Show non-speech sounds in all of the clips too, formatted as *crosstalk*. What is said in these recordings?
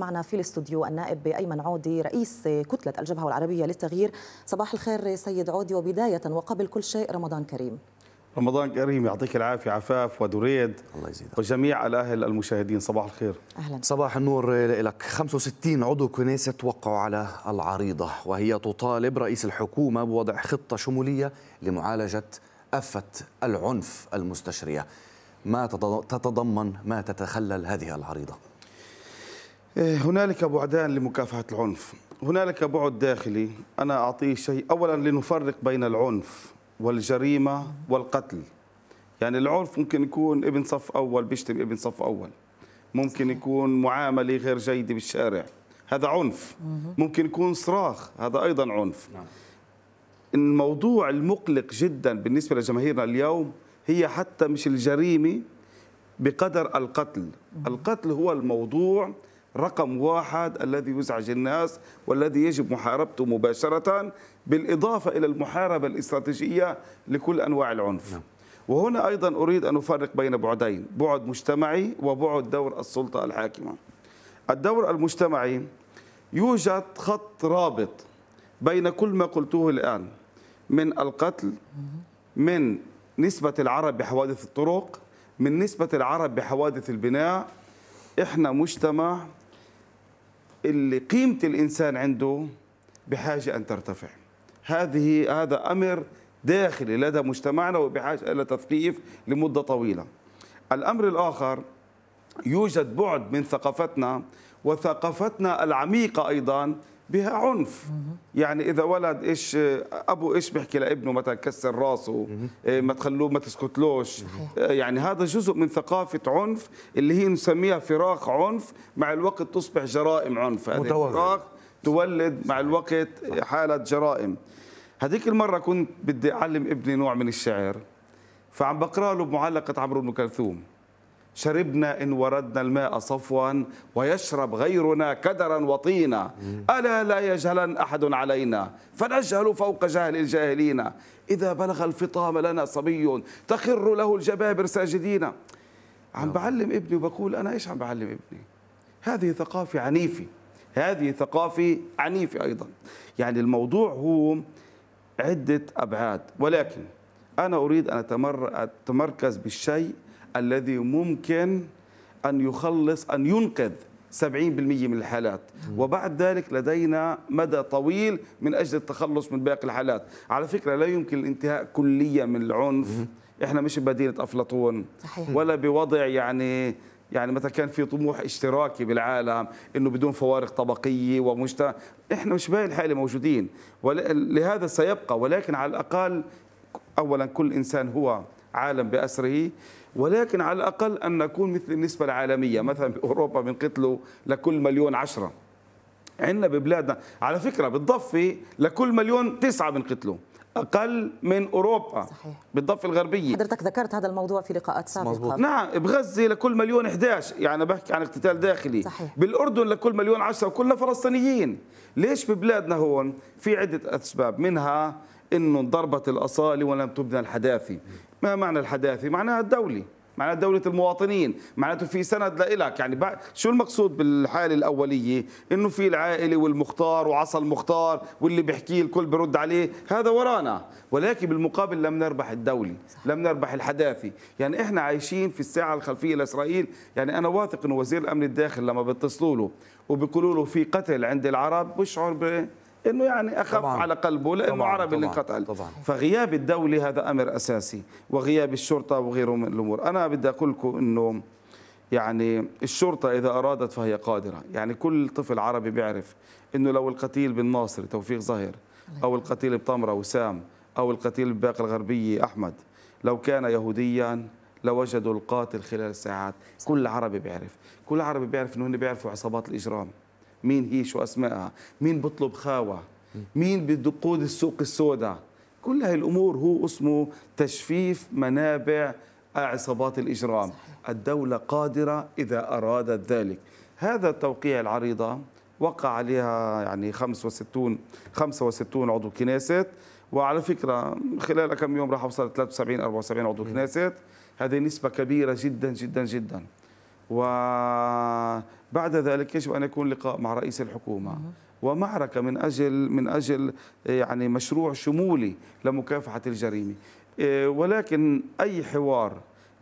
معنا في الاستوديو النائب أيمن عودي رئيس كتلة الجبهة العربية للتغيير صباح الخير سيد عودي وبداية وقبل كل شيء رمضان كريم رمضان كريم يعطيك العافيه عفاف ودريد الله يزيدك وجميع الاهل المشاهدين صباح الخير اهلا صباح النور لك 65 عضو كنيسه توقعوا على العريضه وهي تطالب رئيس الحكومه بوضع خطه شموليه لمعالجه افه العنف المستشريه ما تتضمن ما تتخلل هذه العريضه إيه، هنالك بعدان لمكافحة العنف هنالك بعد داخلي أنا أعطيه شيء أولا لنفرق بين العنف والجريمة والقتل يعني العنف ممكن يكون ابن صف أول بيشتم ابن صف أول ممكن يكون معاملة غير جيدة بالشارع هذا عنف ممكن يكون صراخ هذا أيضا عنف نعم. الموضوع المقلق جدا بالنسبة لجماهيرنا اليوم هي حتى مش الجريمة بقدر القتل القتل هو الموضوع رقم واحد الذي يزعج الناس والذي يجب محاربته مباشرة بالإضافة إلى المحاربة الاستراتيجية لكل أنواع العنف نعم. وهنا أيضا أريد أن أفرق بين بعدين بعد مجتمعي وبعد دور السلطة الحاكمة الدور المجتمعي يوجد خط رابط بين كل ما قلته الآن من القتل من نسبة العرب بحوادث الطرق من نسبة العرب بحوادث البناء إحنا مجتمع اللي قيمة الإنسان عنده بحاجة أن ترتفع هذه هذا أمر داخلي لدى مجتمعنا وبحاجة إلى تثقيف لمدة طويلة الأمر الآخر يوجد بعد من ثقافتنا وثقافتنا العميقة أيضا بها عنف يعني اذا ولد ايش ابو ايش بيحكي لابنه مثلا كسر راسه إيه، ما تخلوه ما تسكتلوش إيه، يعني هذا جزء من ثقافه عنف اللي هي نسميها فراق عنف مع الوقت تصبح جرائم عنف فراق الفراق تولد مع الوقت حاله جرائم هذيك المره كنت بدي اعلم ابني نوع من الشعر فعم بقرا له بمعلقه عمرو بن كلثوم شربنا إن وردنا الماء صفوا ويشرب غيرنا كدرا وطينا ألا لا يجهلن أحد علينا فنجهل فوق جهل الجاهلين إذا بلغ الفطام لنا صبي تخر له الجبابر ساجدين عم بعلم ابني وبقول أنا إيش عم بعلم ابني هذه ثقافة عنيفة هذه ثقافة عنيفة أيضا يعني الموضوع هو عدة أبعاد ولكن أنا أريد أن أتمركز بالشيء الذي ممكن أن يخلص أن ينقذ 70% من الحالات وبعد ذلك لدينا مدى طويل من أجل التخلص من باقي الحالات على فكرة لا يمكن الانتهاء كليا من العنف إحنا مش بمدينة أفلاطون ولا بوضع يعني يعني متى كان في طموح اشتراكي بالعالم انه بدون فوارق طبقيه ومجتمع احنا مش باقي الحاله موجودين ولهذا سيبقى ولكن على الاقل اولا كل انسان هو عالم باسره ولكن على الأقل أن نكون مثل النسبة العالمية مثلا في أوروبا بنقتلوا لكل مليون عشرة عندنا ببلادنا على فكرة بالضفة لكل مليون تسعة بنقتلوا اقل من اوروبا صحيح بالضفه الغربيه حضرتك ذكرت هذا الموضوع في لقاءات سابقه مزبوط. نعم بغزه لكل مليون 11 يعني بحكي عن اقتتال داخلي صحيح. بالاردن لكل مليون 10 وكلنا فلسطينيين ليش ببلادنا هون في عده اسباب منها انه انضربت الاصاله ولم تبنى الحداثه ما معنى الحداثي؟ معناها الدولي معناها دولة المواطنين معناته في سند لإلك يعني شو المقصود بالحالة الأولية إنه في العائلة والمختار وعصى المختار واللي بيحكيه الكل برد عليه هذا ورانا ولكن بالمقابل لم نربح الدولي لم نربح الحداثي يعني إحنا عايشين في الساعة الخلفية لإسرائيل يعني أنا واثق إنه وزير الأمن الداخلي لما بيتصلوا له وبيقولوا له في قتل عند العرب بيشعر بإيه انه يعني اخف طبعاً على قلبه لانه طبعاً عربي اللي انقتل فغياب الدوله هذا امر اساسي وغياب الشرطه وغيره من الامور انا بدي اقول لكم انه يعني الشرطة إذا أرادت فهي قادرة يعني كل طفل عربي بيعرف أنه لو القتيل بالناصر توفيق ظاهر أو القتيل بطمرة وسام أو القتيل بباقي الغربية أحمد لو كان يهوديا لوجدوا القاتل خلال الساعات كل عربي بيعرف كل عربي بيعرف أنه بيعرفوا عصابات الإجرام مين هي شو اسمائها مين بطلب خاوه مين بتقود السوق السوداء كل هاي الامور هو اسمه تجفيف منابع عصابات الاجرام الدوله قادره اذا ارادت ذلك هذا التوقيع العريضه وقع عليها يعني 65 65 عضو كنيست وعلى فكره خلال كم يوم راح اوصل 73 74 عضو كنيست هذه نسبه كبيره جدا جدا جدا وبعد ذلك يجب ان يكون لقاء مع رئيس الحكومه ومعركه من اجل من اجل يعني مشروع شمولي لمكافحه الجريمه إيه، ولكن اي حوار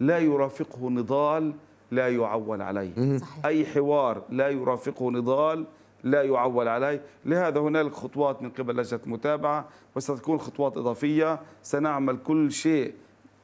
لا يرافقه نضال لا يعول عليه صحيح. اي حوار لا يرافقه نضال لا يعول عليه لهذا هنالك خطوات من قبل لجنه المتابعه وستكون خطوات اضافيه سنعمل كل شيء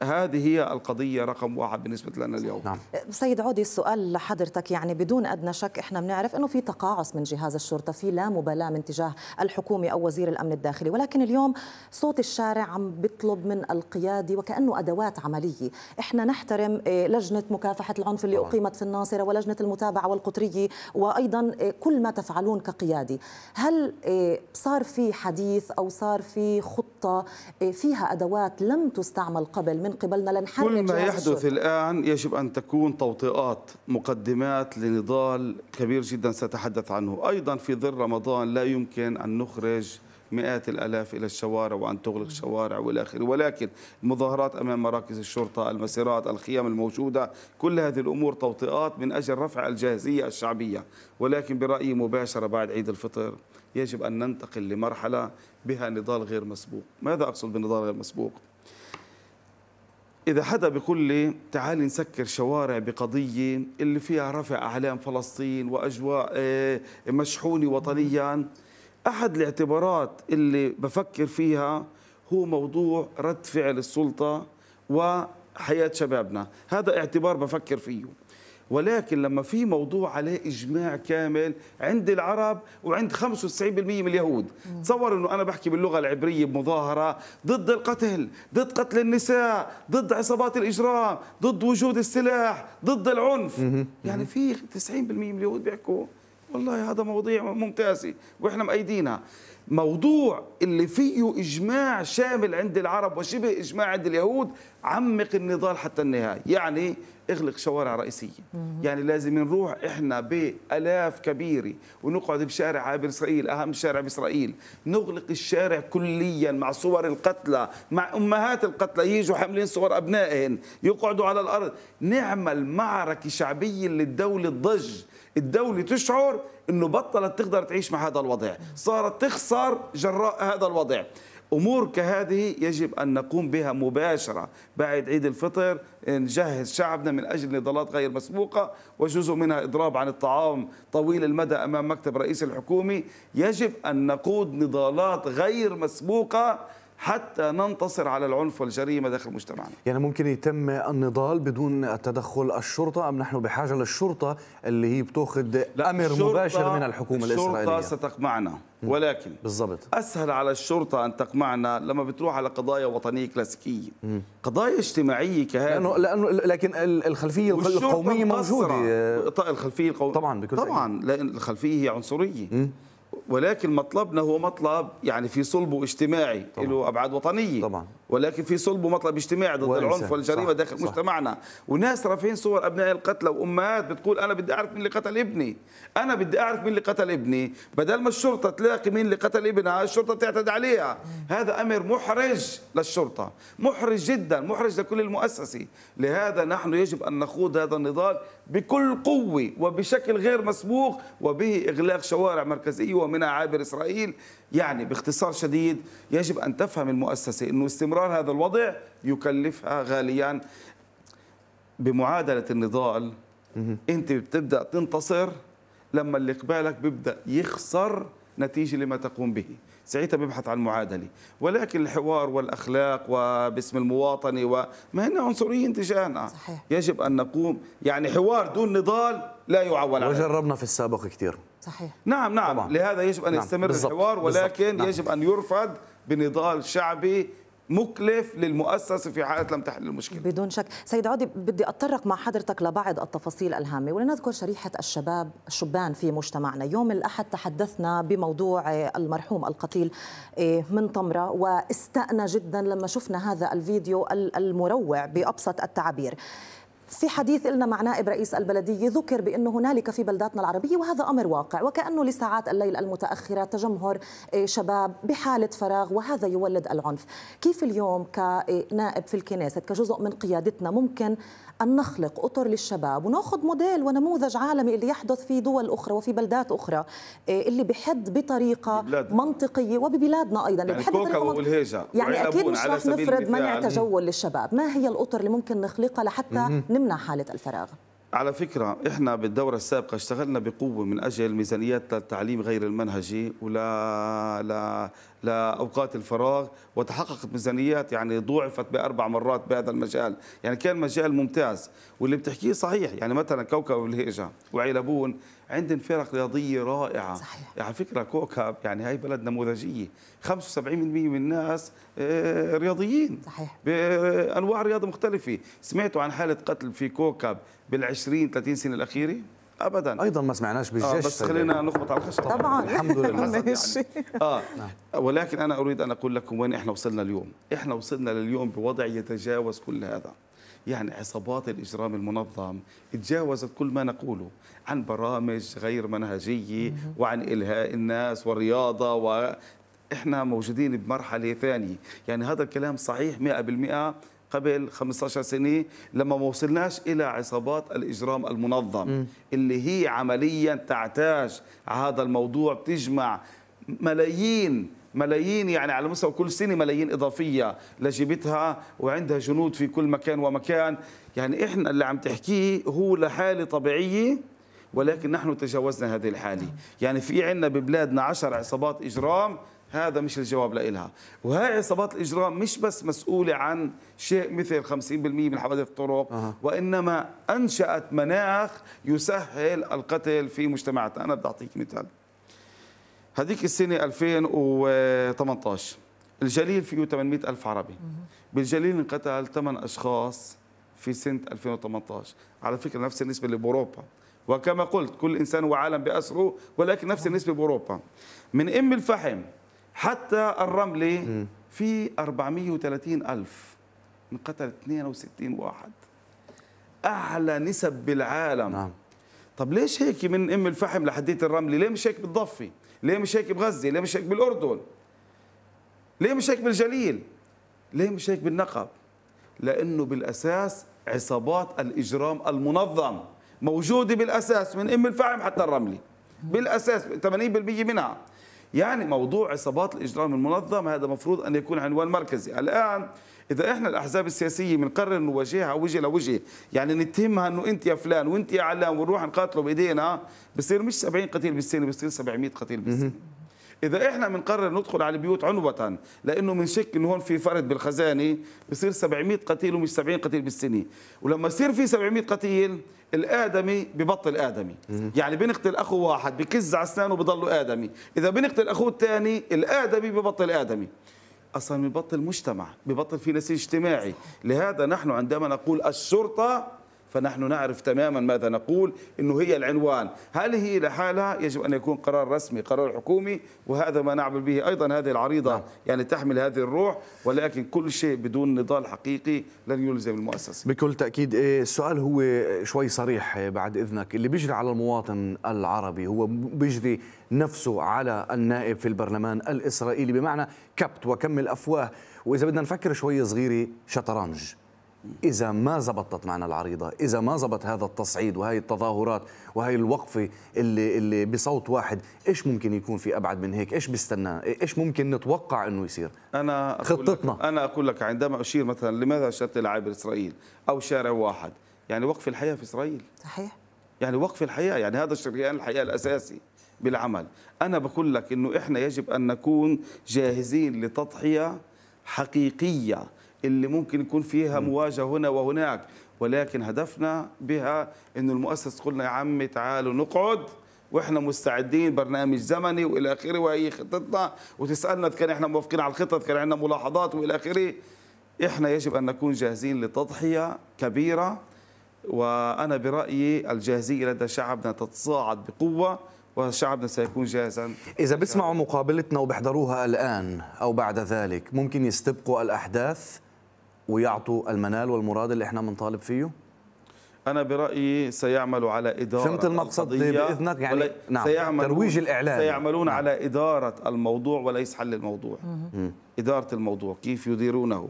هذه هي القضية رقم واحد بالنسبة لنا اليوم نعم. سيد عودي السؤال لحضرتك يعني بدون أدنى شك إحنا بنعرف أنه في تقاعس من جهاز الشرطة في لا مبالاة من تجاه الحكومة أو وزير الأمن الداخلي ولكن اليوم صوت الشارع عم بيطلب من القيادي وكأنه أدوات عملية إحنا نحترم إيه، لجنة مكافحة العنف اللي أقيمت في الناصرة ولجنة المتابعة والقطرية وأيضا إيه، كل ما تفعلون كقيادي هل إيه، صار في حديث أو صار في خطة فيها أدوات لم تستعمل قبل من من قبلنا لنحرك كل ما يحدث الشرطة. الآن يجب أن تكون توطئات مقدمات لنضال كبير جدا سأتحدث عنه أيضا في ظل رمضان لا يمكن أن نخرج مئات الالاف الى الشوارع وان تغلق شوارع والى اخره ولكن المظاهرات امام مراكز الشرطه المسيرات الخيام الموجوده كل هذه الامور توطئات من اجل رفع الجاهزيه الشعبيه ولكن برايي مباشره بعد عيد الفطر يجب ان ننتقل لمرحله بها نضال غير مسبوق ماذا اقصد بنضال غير مسبوق إذا حدا بيقول لي تعالي نسكر شوارع بقضية اللي فيها رفع أعلام فلسطين وأجواء آه، مشحونة وطنيا أحد الاعتبارات اللي بفكر فيها هو موضوع رد فعل السلطة وحياة شبابنا هذا اعتبار بفكر فيه ولكن لما في موضوع عليه اجماع كامل عند العرب وعند 95% من اليهود تصور انه انا بحكي باللغه العبريه بمظاهره ضد القتل ضد قتل النساء ضد عصابات الاجرام ضد وجود السلاح ضد العنف يعني في 90% من اليهود بيحكوا والله هذا مواضيع ممتازه واحنا مأيدينها موضوع اللي فيه إجماع شامل عند العرب وشبه إجماع عند اليهود عمق النضال حتى النهاية يعني اغلق شوارع رئيسية يعني لازم نروح إحنا بألاف كبيرة ونقعد بشارع عابر إسرائيل أهم شارع بإسرائيل نغلق الشارع كليا مع صور القتلى مع أمهات القتلى يجوا حاملين صور أبنائهن يقعدوا على الأرض نعمل معركة شعبية للدولة الضج الدولة تشعر أنه بطلت تقدر تعيش مع هذا الوضع صارت تخسر جراء هذا الوضع امور كهذه يجب ان نقوم بها مباشره بعد عيد الفطر نجهز شعبنا من اجل نضالات غير مسبوقه وجزء منها اضراب عن الطعام طويل المدى امام مكتب رئيس الحكومه يجب ان نقود نضالات غير مسبوقه حتى ننتصر على العنف والجريمة داخل مجتمعنا يعني ممكن يتم النضال بدون تدخل الشرطة أم نحن بحاجة للشرطة اللي هي بتأخذ أمر مباشر من الحكومة الشرطة الإسرائيلية الشرطة ستقمعنا ولكن بالضبط أسهل على الشرطة أن تقمعنا لما بتروح على قضايا وطنية كلاسيكية قضايا اجتماعية كهذه لأنه, لأنه لكن الخلفية القومية موجودة طيب، الخلفية القومية طبعا بكل طبعا لأن الخلفية هي عنصرية مم. ولكن مطلبنا هو مطلب يعني في صلبه اجتماعي له ابعاد وطنيه طبعا ولكن في صلب ومطلب اجتماعي ضد العنف والجريمه داخل صح مجتمعنا وناس رافعين صور ابناء القتلى وامهات بتقول انا بدي اعرف مين اللي قتل ابني انا بدي اعرف مين اللي قتل ابني بدل ما الشرطه تلاقي مين اللي قتل ابنها الشرطه بتعتدي عليها هذا امر محرج للشرطه محرج جدا محرج لكل المؤسسه لهذا نحن يجب ان نخوض هذا النضال بكل قوه وبشكل غير مسبوق وبه اغلاق شوارع مركزيه ومنها عابر اسرائيل يعني باختصار شديد يجب أن تفهم المؤسسة أنه استمرار هذا الوضع يكلفها غاليا بمعادلة النضال أنت بتبدأ تنتصر لما اللي قبالك بيبدأ يخسر نتيجة لما تقوم به ساعتها بيبحث عن معادله ولكن الحوار والاخلاق وباسم المواطنه وما هن عنصريين تجاهنا يجب ان نقوم يعني حوار دون نضال لا يعول عليه وجربنا في السابق كثير صحيح نعم نعم طبعا. لهذا يجب ان نعم. يستمر بالزبط. الحوار ولكن بالزبط. نعم. يجب ان يرفض بنضال شعبي مكلف للمؤسسه في حاله لم تحل المشكله بدون شك سيد عودي بدي اتطرق مع حضرتك لبعض التفاصيل الهامه ولنذكر شريحه الشباب الشبان في مجتمعنا يوم الاحد تحدثنا بموضوع آه، المرحوم القتيل آه، من طمره واستأنا جدا لما شفنا هذا الفيديو المروع بابسط التعبير في حديث لنا مع نائب رئيس البلدية ذكر بأنه هنالك في بلداتنا العربية وهذا أمر واقع وكأنه لساعات الليل المتأخرة تجمهر إيه، شباب بحالة فراغ وهذا يولد العنف كيف اليوم كنائب في الكنيسة كجزء من قيادتنا ممكن أن نخلق أطر للشباب وناخذ موديل ونموذج عالمي اللي يحدث في دول أخرى وفي بلدات أخرى إيه، اللي بحد بطريقة ببلادنا. منطقية وببلادنا أيضا يعني بحد بطريقة يعني أكيد مش رح نفرض منع تجول للشباب ما هي الأطر اللي ممكن نخلقها لحتى نمنع حالة الفراغ على فكرة إحنا بالدورة السابقة اشتغلنا بقوة من أجل ميزانيات للتعليم غير المنهجي ولا لا لأوقات الفراغ وتحققت ميزانيات يعني ضوعفت بأربع مرات بهذا المجال يعني كان مجال ممتاز واللي بتحكيه صحيح يعني مثلا كوكب الهيجة وعيلبون عندهم فرق رياضيه رائعه صحيح. يعني على فكره كوكب يعني هاي بلد نموذجيه 75% من الناس آه، رياضيين صحيح بانواع رياضه مختلفه سمعتوا عن حاله قتل في كوكب بال20 30 سنه الاخيره ابدا ايضا ما سمعناش آه، بالجيش آه بس خلينا نخبط على الخشب طبعا *laughs* الحمد لله *laughs* يعني. اه ولكن انا اريد ان اقول لكم وين احنا وصلنا اليوم احنا وصلنا لليوم بوضع يتجاوز كل هذا يعني عصابات الإجرام المنظم تجاوزت كل ما نقوله عن برامج غير منهجية وعن إلهاء الناس والرياضة و احنا موجودين بمرحله ثانيه يعني هذا الكلام صحيح 100% قبل 15 سنه لما ما وصلناش الى عصابات الاجرام المنظم م. اللي هي عمليا تعتاج على هذا الموضوع بتجمع ملايين ملايين يعني على مستوى كل سنه ملايين اضافيه لجيبتها وعندها جنود في كل مكان ومكان يعني احنا اللي عم تحكيه هو لحاله طبيعيه ولكن نحن تجاوزنا هذه الحاله يعني في عندنا ببلادنا 10 عصابات اجرام هذا مش الجواب لإلها وهي عصابات الإجرام مش بس مسؤولة عن شيء مثل 50% من حوادث الطرق أه. وإنما أنشأت مناخ يسهل القتل في مجتمعاتنا أنا بدي أعطيك مثال هذيك السنه 2018 الجليل فيه 800 ألف عربي بالجليل انقتل 8 أشخاص في سنة 2018 على فكرة نفس النسبة اللي بأوروبا وكما قلت كل إنسان وعالم بأسره ولكن نفس النسبة بأوروبا من أم الفحم حتى الرملي في 430 ألف انقتل 62 واحد أعلى نسب بالعالم نعم. طب ليش هيك من أم الفحم لحديت الرملي ليه مش هيك بالضفه ليه مش هيك بغزة ليه مش هيك بالأردن ليه مش هيك بالجليل ليه مش هيك بالنقب لأنه بالأساس عصابات الإجرام المنظم موجودة بالأساس من أم الفحم حتى الرملي بالأساس 80% منها يعني موضوع عصابات الإجرام المنظم هذا مفروض أن يكون عنوان مركزي الآن اذا احنا الاحزاب السياسيه بنقرر نواجهها وجه لوجه يعني نتهمها انه انت يا فلان وانت يا علان ونروح نقاتله بايدينا بصير مش 70 قتيل بالسنه بصير 700 قتيل بالسنه اذا احنا بنقرر ندخل على البيوت عنوه لانه بنشك انه هون في فرد بالخزانه بصير 700 قتيل ومش 70 قتيل بالسنه ولما يصير في 700 قتيل الادمي ببطل ادمي يعني بنقتل اخو واحد بكز على اسنانه بضله ادمي اذا بنقتل اخوه الثاني الادمي ببطل ادمي أصلا ببطل مجتمع ببطل في نسيج اجتماعي لهذا نحن عندما نقول الشرطة فنحن نعرف تماما ماذا نقول أنه هي العنوان هل هي لحالها يجب أن يكون قرار رسمي قرار حكومي وهذا ما نعمل به أيضا هذه العريضة نعم. يعني تحمل هذه الروح ولكن كل شيء بدون نضال حقيقي لن يلزم المؤسسة بكل تأكيد إيه، السؤال هو شوي صريح بعد إذنك اللي بيجري على المواطن العربي هو بيجري نفسه على النائب في البرلمان الإسرائيلي بمعنى كبت وكم الأفواه وإذا بدنا نفكر شوي صغيرة شطرنج إذا ما زبطت معنا العريضة إذا ما زبط هذا التصعيد وهي التظاهرات وهي الوقفة اللي, اللي بصوت واحد إيش ممكن يكون في أبعد من هيك إيش بيستناه إيش ممكن نتوقع أنه يصير أنا أقول خطتنا لك أنا أقول لك عندما أشير مثلا لماذا أشرت لعابر إسرائيل أو شارع واحد يعني وقف الحياة في إسرائيل صحيح يعني وقف الحياة يعني هذا شريان الحياة الأساسي بالعمل أنا بقول لك أنه إحنا يجب أن نكون جاهزين لتضحية حقيقية اللي ممكن يكون فيها مواجهه هنا وهناك ولكن هدفنا بها انه المؤسس قلنا يا عم تعالوا نقعد واحنا مستعدين برنامج زمني والى اخره وهي خطتنا وتسالنا اذا كان احنا موافقين على الخطط كان عندنا ملاحظات والى اخره احنا يجب ان نكون جاهزين لتضحيه كبيره وانا برايي الجاهزيه لدى شعبنا تتصاعد بقوه وشعبنا سيكون جاهزا اذا بيسمعوا مقابلتنا وبيحضروها الان او بعد ذلك ممكن يستبقوا الاحداث ويعطوا المنال والمراد اللي احنا بنطالب فيه؟ انا برايي سيعمل على اداره فهمت المقصد باذنك يعني نعم سيعمل ترويج الاعلام سيعملون نعم. على اداره الموضوع وليس حل الموضوع اداره الموضوع كيف يديرونه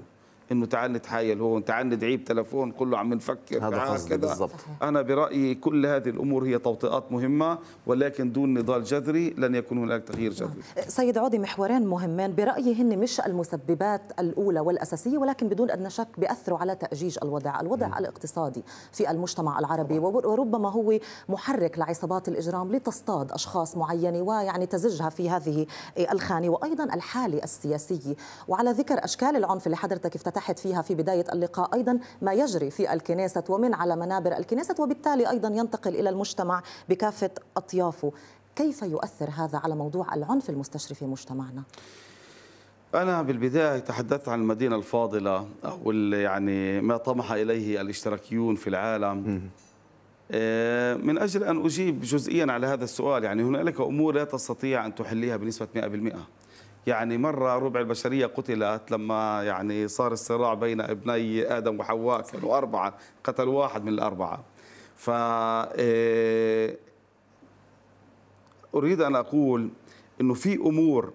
انه تعال نتحايل هون تعال ندعيه بتلفون كله عم نفكر هذا كذا بالضبط انا برايي كل هذه الامور هي توطئات مهمه ولكن دون نضال جذري لن يكون هناك تغيير جذري سيد عودي محورين مهمين برايي هن مش المسببات الاولى والاساسيه ولكن بدون ادنى شك بياثروا على تاجيج الوضع الوضع م. الاقتصادي في المجتمع العربي وربما هو محرك لعصابات الاجرام لتصطاد اشخاص معينه ويعني تزجها في هذه آه، الخانه وايضا الحاله السياسيه وعلى ذكر اشكال العنف اللي حضرتك افتتح تحت فيها في بداية اللقاء أيضا ما يجري في الكنيسة ومن على منابر الكنيسة وبالتالي أيضا ينتقل إلى المجتمع بكافة أطيافه كيف يؤثر هذا على موضوع العنف المستشري في مجتمعنا؟ أنا بالبداية تحدثت عن المدينة الفاضلة أو يعني ما طمح إليه الاشتراكيون في العالم آه، من أجل أن أجيب جزئيا على هذا السؤال يعني هنالك أمور لا تستطيع أن تحليها بنسبة 100% يعني مرة ربع البشرية قتلت لما يعني صار الصراع بين ابني آدم وحواء كانوا أربعة قتل واحد من الأربعة ف آه، أريد أن أقول أنه في أمور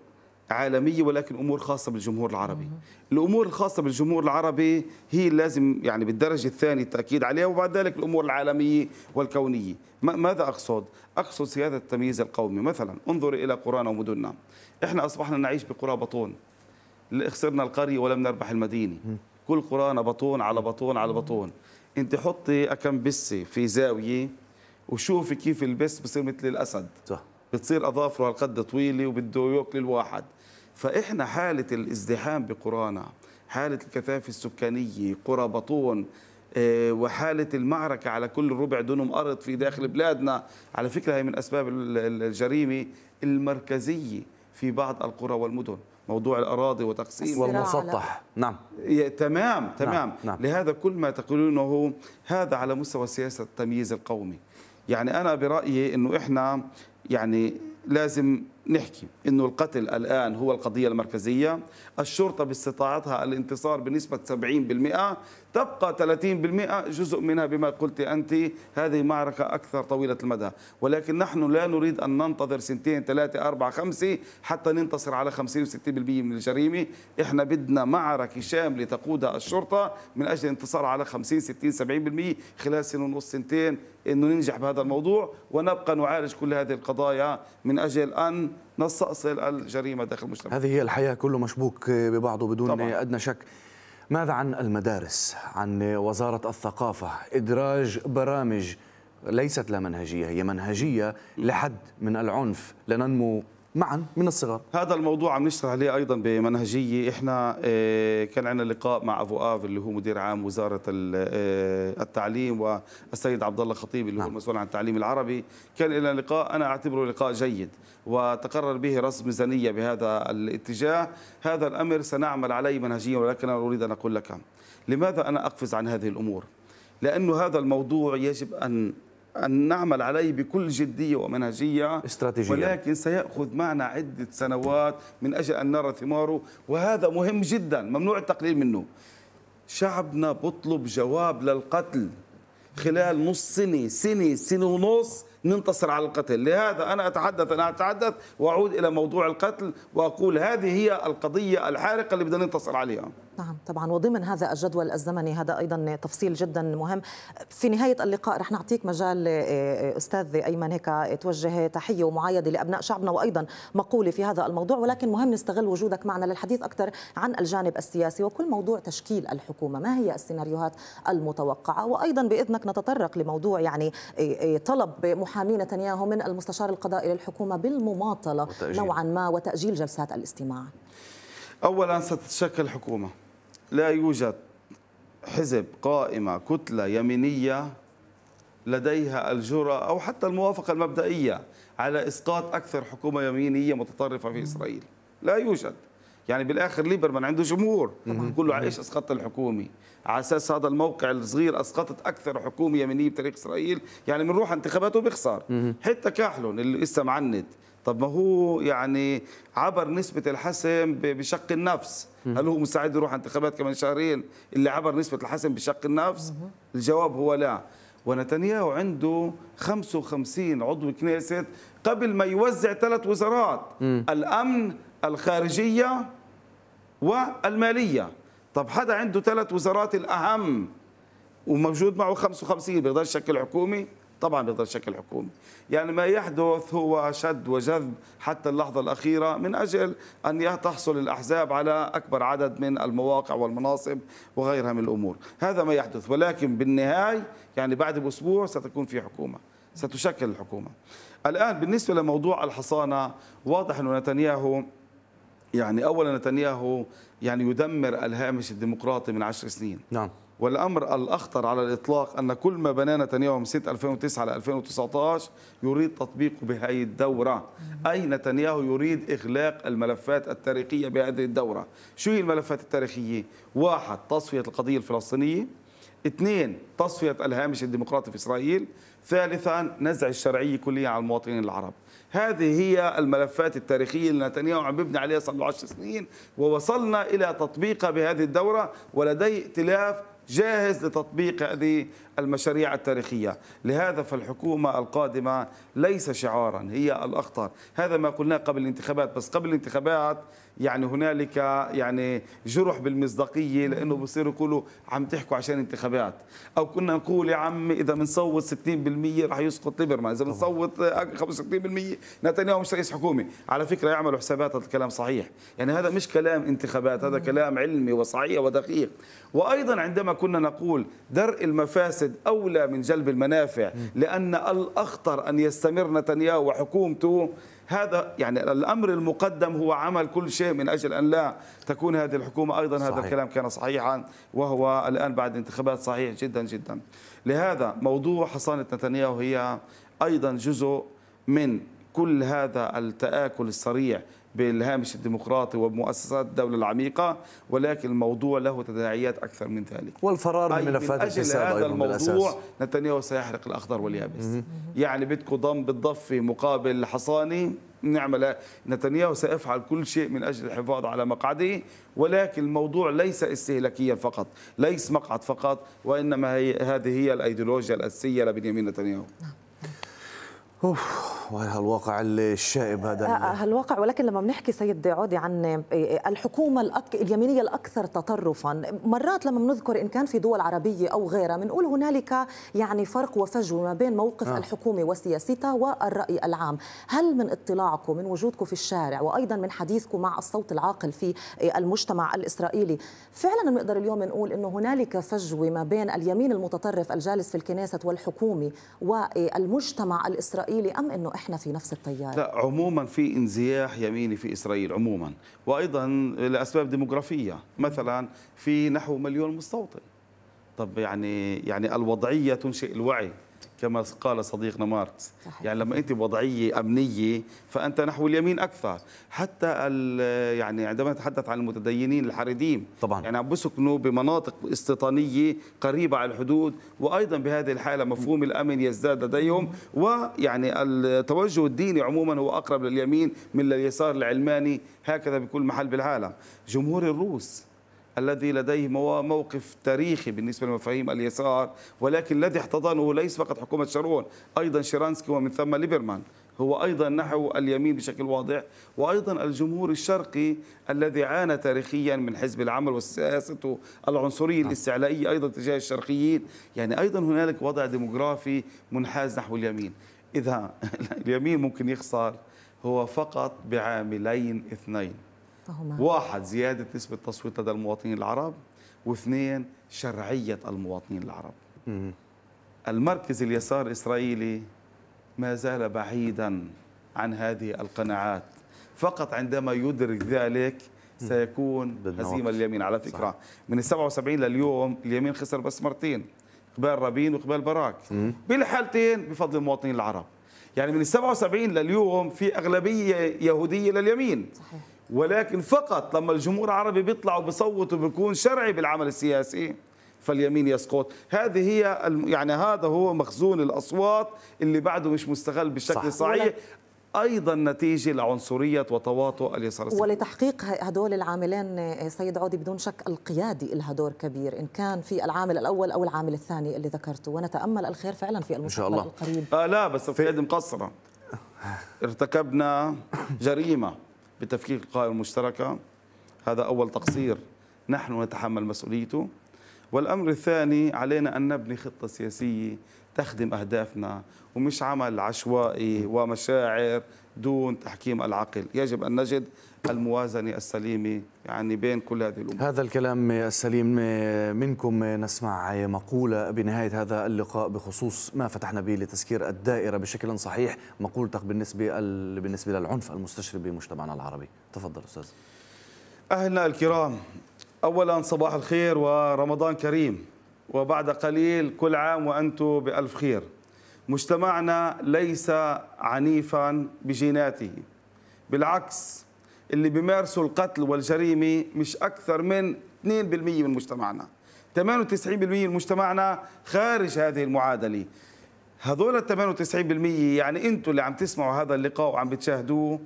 عالميه ولكن امور خاصه بالجمهور العربي الامور الخاصه بالجمهور العربي هي لازم يعني بالدرجه الثانيه التاكيد عليها وبعد ذلك الامور العالميه والكونيه ماذا اقصد اقصد سياده التمييز القومي مثلا انظر الى قرانا ومدننا احنا اصبحنا نعيش بقرى بطون خسرنا القريه ولم نربح المدينه كل قرانا بطون على بطون على بطون انت حطي اكم بسه في زاويه وشوفي كيف البس بصير مثل الاسد صح بتصير اظافره هالقد طويله وبده ياكل الواحد فإحنا حالة الازدحام بقرانا حالة الكثافة السكانية قرى بطون آه، وحالة المعركة على كل ربع دونم أرض في داخل بلادنا على فكرة هي من أسباب الجريمة المركزية في بعض القرى والمدن موضوع الأراضي وتقسيم والمسطح نعم تمام نعم، تمام نعم. لهذا كل ما تقولونه هذا على مستوى سياسة التمييز القومي يعني أنا برأيي أنه إحنا يعني لازم نحكي انه القتل الان هو القضيه المركزيه، الشرطه باستطاعتها الانتصار بنسبه 70%، تبقى 30% جزء منها بما قلت أنت هذه معركة أكثر طويلة المدى ولكن نحن لا نريد أن ننتظر سنتين ثلاثة أربعة خمسة حتى ننتصر على 50 و 60% من الجريمة إحنا بدنا معركة شاملة تقودها الشرطة من أجل الانتصار على 50 60 70% خلال سنة ونص سنتين أنه ننجح بهذا الموضوع ونبقى نعالج كل هذه القضايا من أجل أن نستأصل الجريمة داخل المجتمع هذه هي الحياة كله مشبوك ببعضه بدون طبعا. أدنى شك ماذا عن المدارس عن وزارة الثقافة إدراج برامج ليست لا منهجية هي منهجية لحد من العنف لننمو معا من الصغر هذا الموضوع عم نشتغل عليه ايضا بمنهجيه احنا آه، كان عندنا لقاء مع ابو آف اللي هو مدير عام وزاره آه، التعليم والسيد عبد الله خطيب اللي هو نعم. المسؤول عن التعليم العربي كان لنا لقاء انا اعتبره لقاء جيد وتقرر به رسم ميزانيه بهذا الاتجاه هذا الامر سنعمل عليه منهجيا ولكن انا اريد ان اقول لك لماذا انا اقفز عن هذه الامور لانه هذا الموضوع يجب ان أن نعمل عليه بكل جدية ومنهجية استراتيجية ولكن سيأخذ معنا عدة سنوات من أجل أن نرى ثماره وهذا مهم جدا ممنوع التقليل منه شعبنا بطلب جواب للقتل خلال نص سنة سنة سنة ونص ننتصر على القتل لهذا أنا أتحدث أنا أتحدث وأعود إلى موضوع القتل وأقول هذه هي القضية الحارقة اللي بدنا ننتصر عليها نعم طبعا وضمن هذا الجدول الزمني هذا ايضا تفصيل جدا مهم في نهايه اللقاء رح نعطيك مجال استاذ ايمن هيك توجه تحيه ومعايده لابناء شعبنا وايضا مقوله في هذا الموضوع ولكن مهم نستغل وجودك معنا للحديث اكثر عن الجانب السياسي وكل موضوع تشكيل الحكومه ما هي السيناريوهات المتوقعه وايضا باذنك نتطرق لموضوع يعني طلب محامي نتنياهو من المستشار القضائي للحكومه بالمماطله وتأجيل. نوعا ما وتاجيل جلسات الاستماع اولا ستتشكل حكومه لا يوجد حزب قائمة كتلة يمينية لديها الجرأة أو حتى الموافقة المبدئية على إسقاط أكثر حكومة يمينية متطرفة في إسرائيل لا يوجد يعني بالاخر ليبرمان عنده جمهور كله على ايش اسقطت الحكومه على اساس هذا الموقع الصغير اسقطت اكثر حكومه يمينيه بتاريخ اسرائيل يعني بنروح انتخاباته بيخسر حتى كاحلون اللي لسه معند طب ما هو يعني عبر نسبة الحسم بشق النفس هل هو مستعد يروح انتخابات كمان شهرين اللي عبر نسبة الحسم بشق النفس الجواب هو لا ونتنياهو عنده 55 عضو كنيسة قبل ما يوزع ثلاث وزارات الأمن الخارجية والمالية طب حدا عنده ثلاث وزارات الأهم وموجود معه 55 بيقدر يشكل حكومه طبعا بيقدر يشكل حكومه يعني ما يحدث هو شد وجذب حتى اللحظه الاخيره من اجل ان تحصل الاحزاب على اكبر عدد من المواقع والمناصب وغيرها من الامور هذا ما يحدث ولكن بالنهايه يعني بعد باسبوع ستكون في حكومه ستشكل الحكومه الان بالنسبه لموضوع الحصانه واضح انه نتنياهو يعني اولا نتنياهو يعني يدمر الهامش الديمقراطي من عشر سنين نعم والأمر الأخطر على الإطلاق أن كل ما بناه نتنياهو من سنة 2009 ل 2019 يريد تطبيقه بهذه الدورة أي نتنياهو يريد إغلاق الملفات التاريخية بهذه الدورة شو هي الملفات التاريخية؟ واحد تصفية القضية الفلسطينية اثنين تصفية الهامش الديمقراطي في إسرائيل ثالثا نزع الشرعية كليا على المواطنين العرب هذه هي الملفات التاريخية اللي نتنياهو عم يبني عليها صار له 10 سنين ووصلنا إلى تطبيقها بهذه الدورة ولدي ائتلاف جاهز لتطبيق هذه المشاريع التاريخية لهذا فالحكومة القادمة ليس شعارا هي الأخطر هذا ما قلناه قبل الانتخابات بس قبل الانتخابات يعني هنالك يعني جرح بالمصداقيه لانه بصيروا يقولوا عم تحكوا عشان انتخابات او كنا نقول يا عم اذا بنصوت 60% رح يسقط ليبرمان اذا بنصوت 65% نتنياهو مش رئيس حكومه على فكره يعملوا حسابات هذا الكلام صحيح يعني هذا مش كلام انتخابات هذا كلام علمي وصحيح ودقيق وايضا عندما كنا نقول درء المفاسد اولى من جلب المنافع لان الاخطر ان يستمر نتنياهو وحكومته هذا يعني الأمر المقدم هو عمل كل شيء من أجل أن لا تكون هذه الحكومة أيضا صحيح. هذا الكلام كان صحيحا وهو الآن بعد انتخابات صحيح جدا جدا لهذا موضوع حصانة نتنياهو هي أيضا جزء من كل هذا التآكل السريع بالهامش الديمقراطي وبمؤسسات الدولة العميقة ولكن الموضوع له تداعيات أكثر من ذلك والفرار طيب، من ملفات الفساد أيضا الموضوع نتنياهو سيحرق الأخضر واليابس يعني بدكم ضم بالضفة مقابل حصاني نعمل نتنياهو سيفعل كل شيء من أجل الحفاظ على مقعده ولكن الموضوع ليس استهلاكيا فقط ليس مقعد فقط وإنما هي هذه هي الأيديولوجيا الأساسية لبنيامين نتنياهو وهالواقع الشائب هذا آه، آه، هالواقع ولكن لما بنحكي سيد عودي عن آه، الحكومه الأك... اليمينيه الاكثر تطرفا مرات لما بنذكر ان كان في دول عربيه او غيرها بنقول هنالك يعني فرق وفجوه ما بين موقف آه. الحكومه وسياستها والراي العام هل من اطلاعكم من وجودكم في الشارع وايضا من حديثكم مع الصوت العاقل في المجتمع الاسرائيلي فعلا بنقدر اليوم نقول انه هنالك فجوه ما بين اليمين المتطرف الجالس في الكنيسة والحكومه والمجتمع الاسرائيلي ام انه احنا في نفس التيار لا عموما في انزياح يميني في اسرائيل عموما وايضا لاسباب ديموغرافيه مثلا في نحو مليون مستوطن طب يعني يعني الوضعيه تنشئ الوعي كما قال صديقنا ماركس صحيح. يعني لما انت بوضعيه امنيه فانت نحو اليمين اكثر حتى يعني عندما نتحدث عن المتدينين الحريديم طبعا يعني عم بسكنوا بمناطق استيطانيه قريبه على الحدود وايضا بهذه الحاله مفهوم الامن يزداد لديهم ويعني التوجه الديني عموما هو اقرب لليمين من اليسار العلماني هكذا بكل محل بالعالم جمهور الروس الذي لديه موقف تاريخي بالنسبة لمفاهيم اليسار ولكن الذي احتضنه ليس فقط حكومة شارون أيضا شيرانسكي ومن ثم ليبرمان هو أيضا نحو اليمين بشكل واضح وأيضا الجمهور الشرقي الذي عانى تاريخيا من حزب العمل وسياسته العنصرية نعم. الاستعلائية أيضا تجاه الشرقيين يعني أيضا هنالك وضع ديموغرافي منحاز نحو اليمين إذا *laughs* اليمين ممكن يخسر هو فقط بعاملين اثنين هما. واحد زيادة نسبة التصويت لدى المواطنين العرب واثنين شرعية المواطنين العرب المركز اليسار الإسرائيلي ما زال بعيدا عن هذه القناعات فقط عندما يدرك ذلك سيكون هزيمة اليمين على فكرة صح. من السبعة وسبعين لليوم اليمين خسر بس مرتين قبال رابين وقبال براك بالحالتين بفضل المواطنين العرب يعني من السبعة وسبعين لليوم في أغلبية يهودية لليمين صحيح. ولكن فقط لما الجمهور العربي بيطلع وبصوت وبيكون شرعي بالعمل السياسي فاليمين يسقط هذه هي يعني هذا هو مخزون الاصوات اللي بعده مش مستغل بشكل صحيح ايضا نتيجه لعنصريه وتواطؤ اليسار ولتحقيق هدول العاملين آه، سيد عودي بدون شك القيادي لها دور كبير ان كان في العامل الاول او العامل الثاني اللي ذكرته ونتامل الخير فعلا في المستقبل القريب ان شاء الله آه لا بس في مقصره ارتكبنا جريمه بتفكيك القائمة المشتركة هذا أول تقصير نحن نتحمل مسؤوليته والأمر الثاني علينا أن نبني خطة سياسية تخدم أهدافنا ومش عمل عشوائي ومشاعر دون تحكيم العقل يجب أن نجد الموازنة السليمة يعني بين كل هذه الأمور هذا الكلام السليم منكم نسمع مقولة بنهاية هذا اللقاء بخصوص ما فتحنا به لتسكير الدائرة بشكل صحيح مقولتك بالنسبة بالنسبة للعنف المستشري بمجتمعنا العربي تفضل أستاذ أهلنا الكرام أولا صباح الخير ورمضان كريم وبعد قليل كل عام وأنتم بألف خير مجتمعنا ليس عنيفا بجيناته بالعكس اللي بيمارسوا القتل والجريمة مش أكثر من 2% من مجتمعنا 98% من مجتمعنا خارج هذه المعادلة هذول ال 98% يعني انتم اللي عم تسمعوا هذا اللقاء وعم بتشاهدوه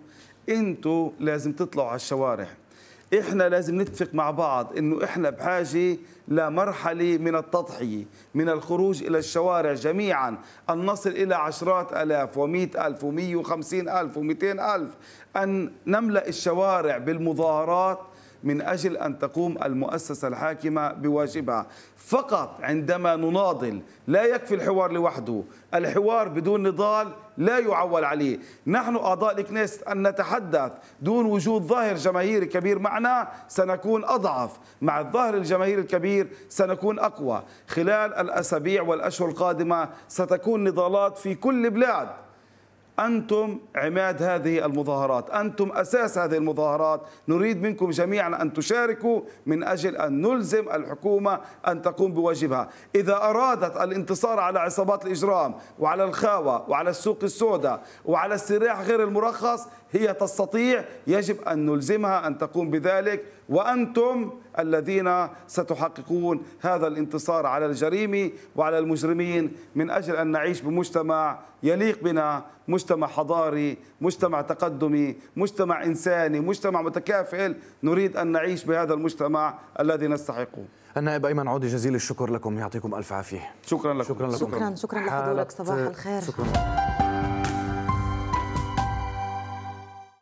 انتم لازم تطلعوا على الشوارع احنا لازم نتفق مع بعض انه احنا بحاجه لمرحله من التضحيه من الخروج الى الشوارع جميعا ان نصل الى عشرات الاف ومئة الف ومئة وخمسين الف ومئتين الف ان نملا الشوارع بالمظاهرات من اجل ان تقوم المؤسسه الحاكمه بواجبها فقط عندما نناضل لا يكفي الحوار لوحده الحوار بدون نضال لا يعول عليه نحن أعضاء الكنيست أن نتحدث دون وجود ظاهر جماهيري كبير معنا سنكون أضعف مع الظاهر الجماهيري الكبير سنكون أقوى خلال الأسابيع والأشهر القادمة ستكون نضالات في كل بلاد أنتم عماد هذه المظاهرات أنتم أساس هذه المظاهرات نريد منكم جميعا أن تشاركوا من أجل أن نلزم الحكومة أن تقوم بواجبها إذا أرادت الانتصار على عصابات الإجرام وعلى الخاوة وعلى السوق السوداء وعلى السراح غير المرخص هي تستطيع يجب أن نلزمها أن تقوم بذلك وأنتم الذين ستحققون هذا الانتصار على الجريمة وعلى المجرمين من أجل أن نعيش بمجتمع يليق بنا مجتمع حضاري مجتمع تقدمي مجتمع إنساني مجتمع متكافئ نريد أن نعيش بهذا المجتمع الذي نستحقه النائب أيمن عودي جزيل الشكر لكم يعطيكم ألف عافية شكرا لكم شكرا لكم شكرا, شكرا لحضورك صباح الخير شكرا